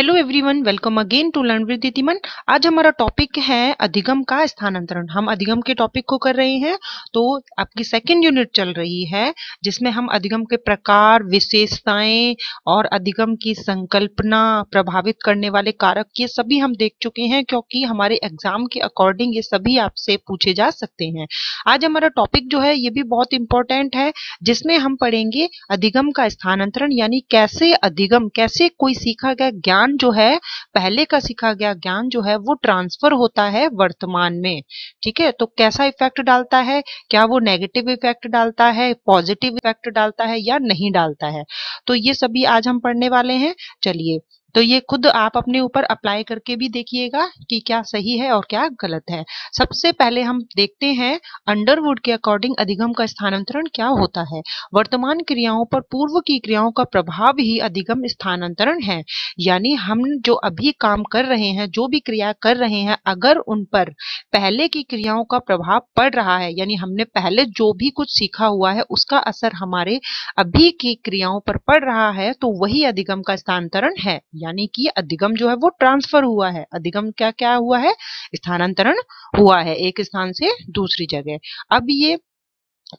hello everyone welcome again to learn with आज हमारा topic है अधिगम का स्थानांतरण हम अधिगम के टॉपिक को कर रहे हैं तो आपकी सेकंड यूनिट चल रही है जिसमें हम अधिगम के प्रकार विशेषताएं और अधिगम की संकल्पना प्रभावित करने वाले कारक ये सभी हम देख चुके हैं क्योंकि हमारे एग्जाम के अकॉर्डिंग ये सभी आपसे पूछे जा सकते हैं आज हमारा टॉपिक जो है ये भी बहुत इंपॉर्टेंट है जिसमें हम पढ़ेंगे अधिगम का स्थानांतरण यानी कैसे अधिगम कैसे कोई सीखा गया ज्ञान ज्ञान जो है पहले का सीखा गया ज्ञान जो है वो ट्रांसफर होता है वर्तमान में ठीक है तो कैसा इफेक्ट डालता है क्या वो नेगेटिव इफेक्ट डालता है पॉजिटिव इफेक्ट डालता है या नहीं डालता है तो ये सभी आज हम पढ़ने वाले हैं चलिए तो ये खुद आप अपने ऊपर अप्लाई करके भी देखिएगा कि क्या सही है और क्या गलत है सबसे पहले हम देखते हैं अंडरवुड के अकॉर्डिंग अधिगम का स्थानांतरण क्या होता है वर्तमान क्रियाओं पर पूर्व की क्रियाओं का प्रभाव ही अधिगम स्थानांतरण है यानी हम जो अभी काम कर रहे हैं जो भी क्रिया कर रहे हैं अगर उन पर पहले की क्रियाओं का प्रभाव पड़ रहा है यानी हमने पहले जो भी कुछ सीखा हुआ है उसका असर हमारे अभी की क्रियाओं पर पड़ रहा है तो वही अधिगम का स्थानांतरण है यानी कि अधिगम जो है वो ट्रांसफर हुआ है अधिगम क्या क्या हुआ है स्थानांतरण हुआ है एक स्थान से दूसरी जगह अब ये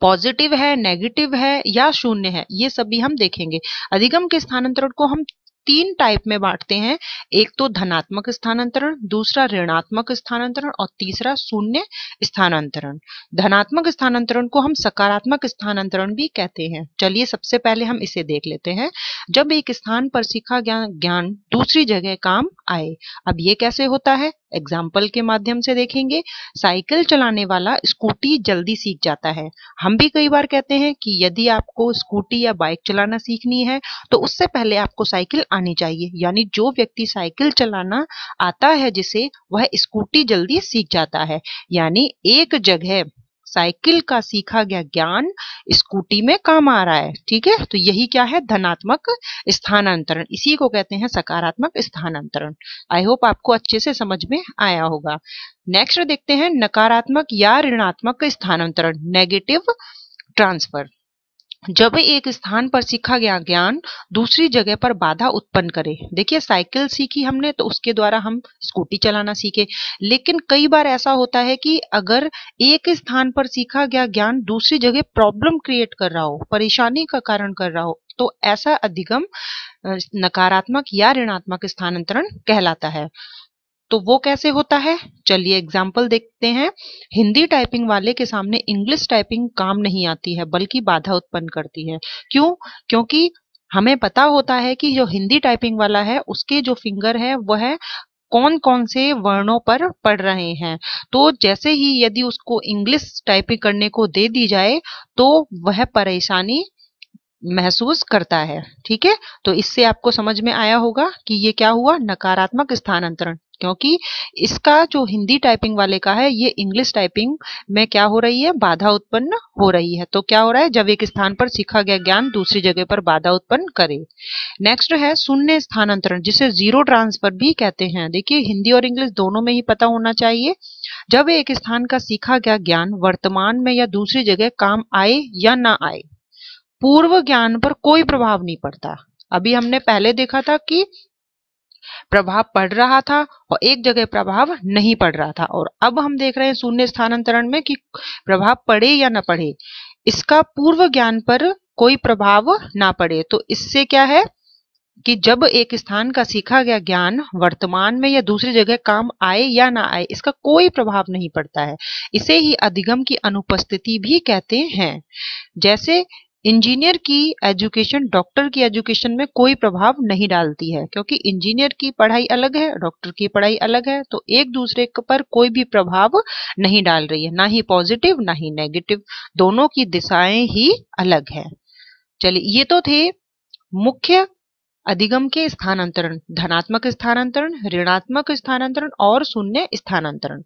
पॉजिटिव है नेगेटिव है या शून्य है ये सभी हम देखेंगे अधिगम के स्थानांतरण को हम तीन टाइप में बांटते हैं एक तो धनात्मक स्थानांतरण दूसरा ऋणात्मक स्थानांतरण और तीसरा शून्य स्थानांतरण धनात्मक स्थानांतरण को हम सकारात्मक स्थानांतरण भी कहते हैं चलिए सबसे पहले हम इसे देख लेते हैं जब एक स्थान पर सीखा ज्ञान ज्ञान दूसरी जगह काम आए अब ये कैसे होता है एग्जाम्पल के माध्यम से देखेंगे साइकिल चलाने वाला स्कूटी जल्दी सीख जाता है हम भी कई बार कहते हैं कि यदि आपको स्कूटी या बाइक चलाना सीखनी है तो उससे पहले आपको साइकिल आनी चाहिए यानी जो व्यक्ति साइकिल चलाना आता है जिसे वह स्कूटी जल्दी सीख जाता है यानी एक जगह साइकिल का सीखा गया ज्ञान स्कूटी में काम आ रहा है ठीक है तो यही क्या है धनात्मक स्थानांतरण इसी को कहते हैं सकारात्मक स्थानांतरण आई होप आपको अच्छे से समझ में आया होगा नेक्स्ट देखते हैं नकारात्मक या ऋणात्मक स्थानांतरण नेगेटिव ट्रांसफर जब एक स्थान पर सीखा गया ज्ञान दूसरी जगह पर बाधा उत्पन्न करे देखिए साइकिल सीखी हमने तो उसके द्वारा हम स्कूटी चलाना सीखे लेकिन कई बार ऐसा होता है कि अगर एक स्थान पर सीखा गया ज्ञान दूसरी जगह प्रॉब्लम क्रिएट कर रहा हो परेशानी का कारण कर रहा हो तो ऐसा अधिगम नकारात्मक या ऋणात्मक स्थानांतरण कहलाता है तो वो कैसे होता है चलिए एग्जाम्पल देखते हैं हिंदी टाइपिंग वाले के सामने इंग्लिश टाइपिंग काम नहीं आती है बल्कि बाधा उत्पन्न करती है क्यों क्योंकि हमें पता होता है कि जो हिंदी टाइपिंग वाला है उसके जो फिंगर है वह कौन कौन से वर्णों पर पढ़ रहे हैं तो जैसे ही यदि उसको इंग्लिश टाइपिंग करने को दे दी जाए तो वह परेशानी महसूस करता है ठीक है तो इससे आपको समझ में आया होगा कि ये क्या हुआ नकारात्मक स्थानांतरण क्योंकि इसका जो हिंदी टाइपिंग वाले का है ये इंग्लिश टाइपिंग में क्या हो रही है बाधा उत्पन्न हो रही है तो क्या हो रहा है जब एक स्थान पर सीखा गया ज्ञान दूसरी जगह पर बाधा उत्पन्न करे नेक्स्ट है शून्य स्थानांतरण जिसे जीरो ट्रांसफर भी कहते हैं देखिए हिंदी और इंग्लिश दोनों में ही पता होना चाहिए जब एक स्थान का सीखा गया ज्ञान वर्तमान में या दूसरी जगह काम आए या ना आए पूर्व ज्ञान पर कोई प्रभाव नहीं पड़ता अभी हमने पहले देखा था कि प्रभाव पड़ रहा था और एक जगह प्रभाव नहीं पड़ रहा था और अब हम देख रहे हैं शून्य स्थानांतरण में कि प्रभाव पड़े या न पड़े इसका पूर्व ज्ञान पर कोई प्रभाव ना पड़े तो इससे क्या है कि जब एक स्थान का सीखा गया ज्ञान वर्तमान में या दूसरी जगह काम आए या ना आए इसका कोई प्रभाव नहीं पड़ता है इसे ही अधिगम की अनुपस्थिति भी कहते हैं जैसे इंजीनियर की एजुकेशन डॉक्टर की एजुकेशन में कोई प्रभाव नहीं डालती है क्योंकि इंजीनियर की पढ़ाई अलग है डॉक्टर की पढ़ाई अलग है तो एक दूसरे पर कोई भी प्रभाव नहीं डाल रही है ना ही पॉजिटिव ना ही नेगेटिव दोनों की दिशाएं ही अलग है चलिए ये तो थे मुख्य अधिगम के स्थानांतरण धनात्मक स्थानांतरण ऋणात्मक स्थानांतरण और शून्य स्थानांतरण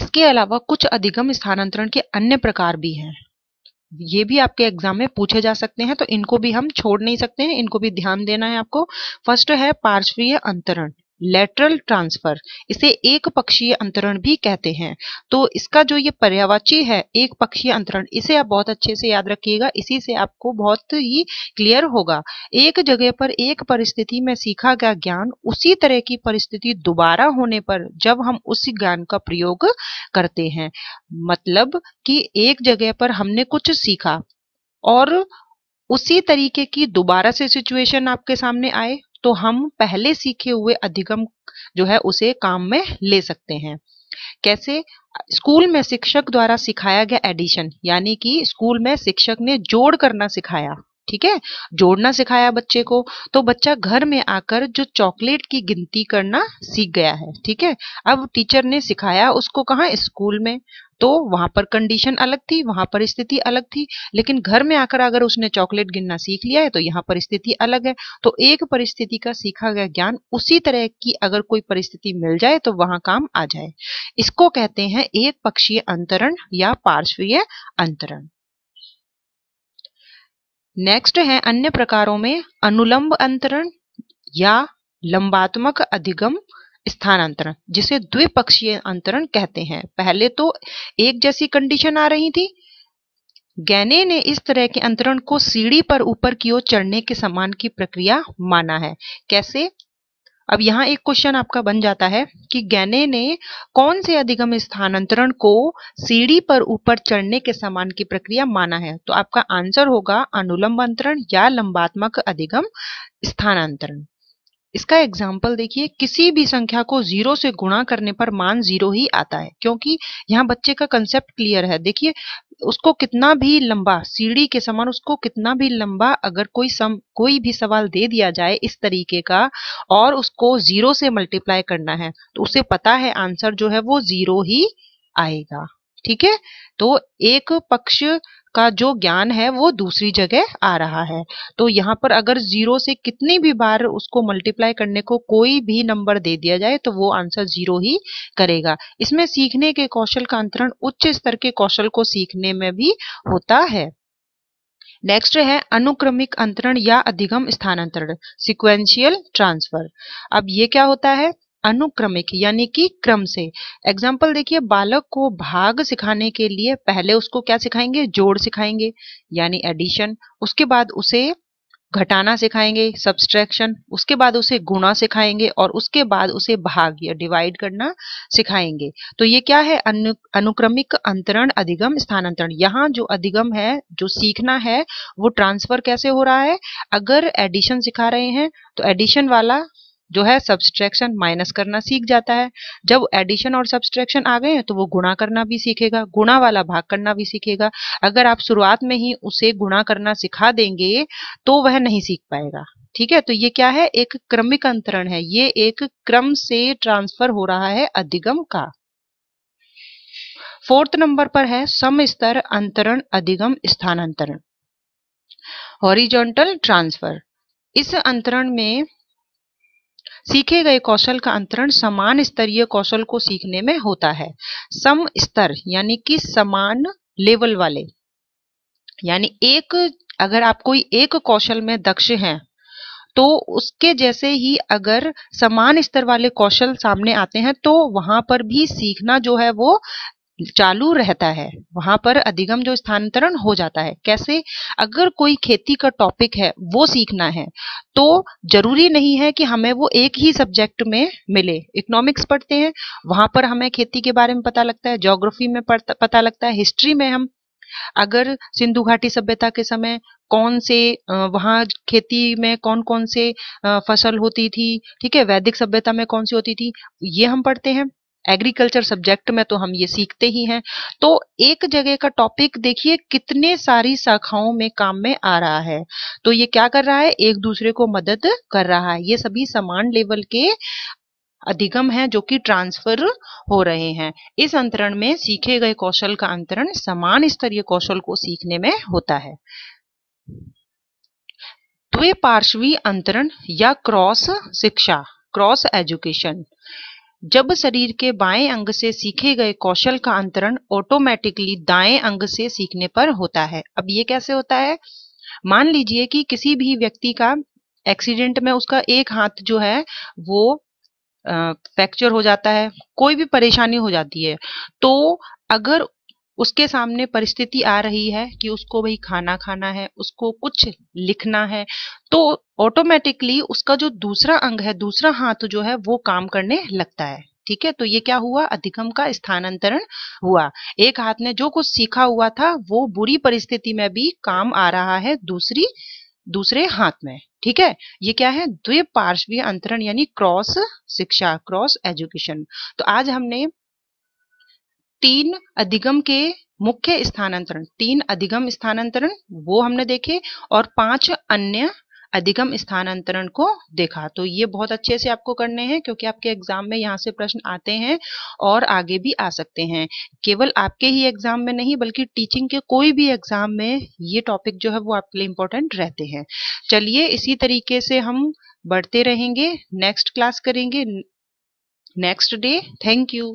इसके अलावा कुछ अधिगम स्थानांतरण के अन्य प्रकार भी हैं ये भी आपके एग्जाम में पूछे जा सकते हैं तो इनको भी हम छोड़ नहीं सकते हैं इनको भी ध्यान देना है आपको फर्स्ट है पार्श्वीय अंतरण लेटरल ट्रांसफर इसे एक पक्षीय अंतरण भी कहते हैं तो इसका जो ये पर्यावाची है एक पक्षीय अंतरण इसे आप बहुत अच्छे से याद रखिएगा इसी से आपको बहुत ही क्लियर होगा एक जगह पर एक परिस्थिति में सीखा गया ज्ञान उसी तरह की परिस्थिति दोबारा होने पर जब हम उस ज्ञान का प्रयोग करते हैं मतलब कि एक जगह पर हमने कुछ सीखा और उसी तरीके की दोबारा से सिचुएशन आपके सामने आए तो हम पहले सीखे हुए अधिगम जो है उसे काम में ले सकते हैं कैसे स्कूल में शिक्षक द्वारा सिखाया गया एडिशन यानी कि स्कूल में शिक्षक ने जोड़ करना सिखाया ठीक है जोड़ना सिखाया बच्चे को तो बच्चा घर में आकर जो चॉकलेट की गिनती करना सीख गया है ठीक है अब टीचर ने सिखाया उसको कहा स्कूल में तो वहां पर कंडीशन अलग थी वहां पर स्थिति अलग थी लेकिन घर में आकर अगर उसने चॉकलेट गिनना सीख लिया है तो यहाँ परिस्थिति अलग है तो एक परिस्थिति का सीखा गया ज्ञान उसी तरह की अगर कोई परिस्थिति मिल जाए तो वहां काम आ जाए इसको कहते हैं एक पक्षीय अंतरण या पार्श्वीय अंतरण नेक्स्ट है अन्य प्रकारों में अनुलंब अंतरण या लंबात्मक अधिगम स्थानांतरण जिसे द्विपक्षीय अंतरण कहते हैं पहले तो एक जैसी कंडीशन आ रही थी गैने ने इस तरह के अंतरण को सीढ़ी पर ऊपर की ओर चढ़ने के समान की प्रक्रिया माना है कैसे अब यहाँ एक क्वेश्चन आपका बन जाता है कि गैने ने कौन से अधिगम स्थानांतरण को सीढ़ी पर ऊपर चढ़ने के समान की प्रक्रिया माना है तो आपका आंसर होगा अनुलंब अंतरण या लंबात्मक अधिगम स्थानांतरण इसका एग्जाम्पल देखिए किसी भी संख्या को जीरो से गुणा करने पर मान जीरो ही आता है क्योंकि यहाँ बच्चे का कंसेप्ट क्लियर है देखिए उसको कितना भी लंबा सीढ़ी के समान उसको कितना भी लंबा अगर कोई सम कोई भी सवाल दे दिया जाए इस तरीके का और उसको जीरो से मल्टीप्लाई करना है तो उसे पता है आंसर जो है वो जीरो ही आएगा ठीक है तो एक पक्ष का जो ज्ञान है वो दूसरी जगह आ रहा है तो यहाँ पर अगर जीरो से कितनी भी बार उसको मल्टीप्लाई करने को कोई भी नंबर दे दिया जाए तो वो आंसर जीरो ही करेगा इसमें सीखने के कौशल का अंतरण उच्च स्तर के कौशल को सीखने में भी होता है नेक्स्ट है अनुक्रमिक अंतरण या अधिगम स्थानांतरण सिक्वेंशियल ट्रांसफर अब ये क्या होता है अनुक्रमिक यानी कि क्रम से एग्जाम्पल देखिए बालक को भाग सिखाने के लिए पहले उसको क्या सिखाएंगे जोड़ सिखाएंगे यानी एडिशन उसके बाद उसे घटाना सिखाएंगे सब्सट्रैक्शन उसके बाद उसे गुणा सिखाएंगे और उसके बाद उसे भाग या डिवाइड करना सिखाएंगे तो ये क्या है अनु, अनुक्रमिक अंतरण अधिगम स्थानांतरण यहाँ जो अधिगम है जो सीखना है वो ट्रांसफर कैसे हो रहा है अगर एडिशन सिखा रहे हैं तो एडिशन वाला जो है सब्सट्रैक्शन माइनस करना सीख जाता है जब एडिशन और सब्सट्रैक्शन आ गए हैं तो वो गुणा करना भी सीखेगा गुणा वाला भाग करना भी सीखेगा अगर आप शुरुआत में ही उसे गुणा करना सिखा देंगे तो वह नहीं सीख पाएगा ठीक है तो ये क्या है एक क्रमिक अंतरण है ये एक क्रम से ट्रांसफर हो रहा है अधिगम का फोर्थ नंबर पर है समस्तर अंतरण अधिगम स्थानांतरण हॉरिजॉन्टल ट्रांसफर इस अंतरण में सीखे गए कौशल का अंतरण समान स्तरीय कौशल को सीखने में होता है सम स्तर यानी कि समान लेवल वाले यानी एक अगर आप कोई एक कौशल में दक्ष हैं तो उसके जैसे ही अगर समान स्तर वाले कौशल सामने आते हैं तो वहां पर भी सीखना जो है वो चालू रहता है वहां पर अधिगम जो स्थानांतरण हो जाता है कैसे अगर कोई खेती का टॉपिक है वो सीखना है तो जरूरी नहीं है कि हमें वो एक ही सब्जेक्ट में मिले इकोनॉमिक्स पढ़ते हैं वहां पर हमें खेती के बारे में पता लगता है जोग्राफी में पता लगता है हिस्ट्री में हम अगर सिंधु घाटी सभ्यता के समय कौन से वहां खेती में कौन कौन से फसल होती थी ठीक है वैदिक सभ्यता में कौन सी होती थी ये हम पढ़ते हैं एग्रीकल्चर सब्जेक्ट में तो हम ये सीखते ही हैं तो एक जगह का टॉपिक देखिए कितने सारी शाखाओं में काम में आ रहा है तो ये क्या कर रहा है एक दूसरे को मदद कर रहा है ये सभी समान लेवल के अधिगम है जो कि ट्रांसफर हो रहे हैं इस अंतरण में सीखे गए कौशल का अंतरण समान स्तरीय कौशल को सीखने में होता है द्विपार्श्वी अंतरण या क्रॉस शिक्षा क्रॉस एजुकेशन जब शरीर के बाएं अंग से सीखे गए कौशल का अंतरण ऑटोमेटिकली दाएं अंग से सीखने पर होता है अब ये कैसे होता है मान लीजिए कि किसी भी व्यक्ति का एक्सीडेंट में उसका एक हाथ जो है वो फ्रैक्चर हो जाता है कोई भी परेशानी हो जाती है तो अगर उसके सामने परिस्थिति आ रही है कि उसको भाई खाना खाना है उसको कुछ लिखना है तो ऑटोमेटिकली उसका जो दूसरा अंग है दूसरा हाथ जो है वो काम करने लगता है ठीक है तो ये क्या हुआ अधिगम का स्थानांतरण हुआ एक हाथ ने जो कुछ सीखा हुआ था वो बुरी परिस्थिति में भी काम आ रहा है दूसरी दूसरे हाथ में ठीक है ये क्या है द्विपार्श्वीय अंतरण यानी क्रॉस शिक्षा क्रॉस एजुकेशन तो आज हमने तीन अधिगम के मुख्य स्थानांतरण तीन अधिगम स्थानांतरण वो हमने देखे और पांच अन्य अधिगम स्थानांतरण को देखा तो ये बहुत अच्छे से आपको करने हैं क्योंकि आपके एग्जाम में यहाँ से प्रश्न आते हैं और आगे भी आ सकते हैं केवल आपके ही एग्जाम में नहीं बल्कि टीचिंग के कोई भी एग्जाम में ये टॉपिक जो है वो आपके लिए इम्पोर्टेंट रहते हैं चलिए इसी तरीके से हम बढ़ते रहेंगे नेक्स्ट क्लास करेंगे नेक्स्ट डे थैंक यू